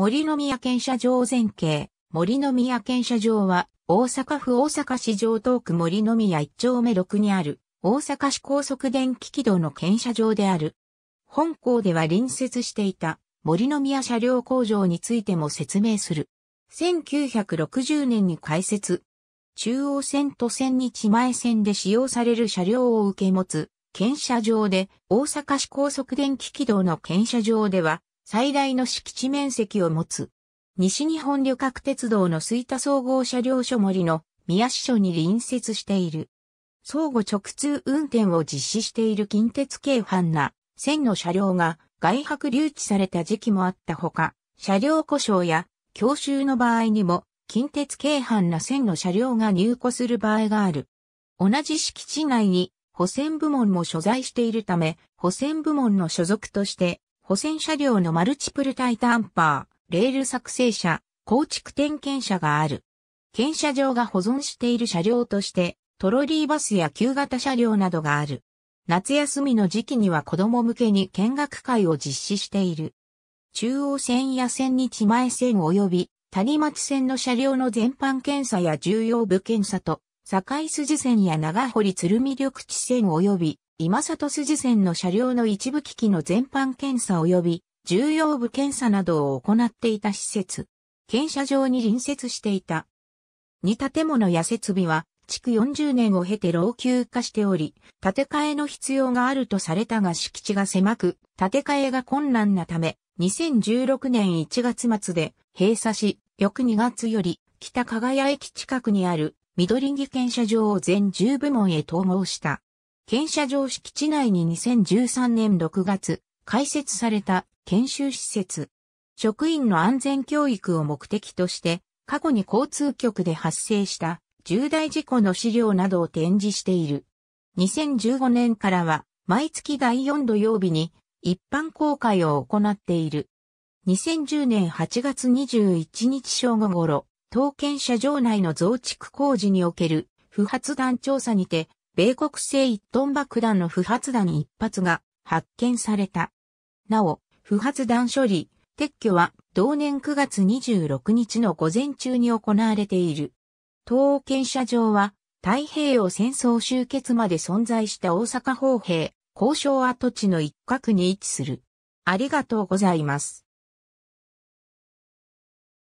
森宮検車場前景。森宮検車場は、大阪府大阪市城東区森宮一丁目6にある、大阪市高速電気軌道の検車場である。本校では隣接していた森宮車両工場についても説明する。1960年に開設。中央線と千日前線で使用される車両を受け持つ、検車場で、大阪市高速電気軌道の検車場では、最大の敷地面積を持つ。西日本旅客鉄道の吹田総合車両所森の宮市所に隣接している。相互直通運転を実施している近鉄京阪な線の車両が外泊留置された時期もあったほか、車両故障や教習の場合にも近鉄京阪な線の車両が入庫する場合がある。同じ敷地内に保線部門も所在しているため、保線部門の所属として保線車両のマルチプルタイタンパー、レール作成車、構築点検車がある。検車場が保存している車両として、トロリーバスや旧型車両などがある。夏休みの時期には子供向けに見学会を実施している。中央線や千日前線及び谷町線の車両の全般検査や重要部検査と、堺筋線や長堀鶴見緑地線及び今里筋線の車両の一部機器の全般検査及び重要部検査などを行っていた施設。検査場に隣接していた。2建物や設備は、築40年を経て老朽化しており、建て替えの必要があるとされたが敷地が狭く、建て替えが困難なため、2016年1月末で閉鎖し、翌2月より北加賀谷駅近くにある緑木検車場を全10部門へ統合した。検査場敷地内に2013年6月、開設された研修施設。職員の安全教育を目的として、過去に交通局で発生した重大事故の資料などを展示している。2015年からは、毎月第4土曜日に一般公開を行っている。2010年8月21日正午頃、当検車場内の増築工事における不発弾調査にて米国製1トン爆弾の不発弾1発が発見された。なお、不発弾処理、撤去は同年9月26日の午前中に行われている。東欧検査場は太平洋戦争終結まで存在した大阪砲兵、交渉跡地の一角に位置する。ありがとうございます。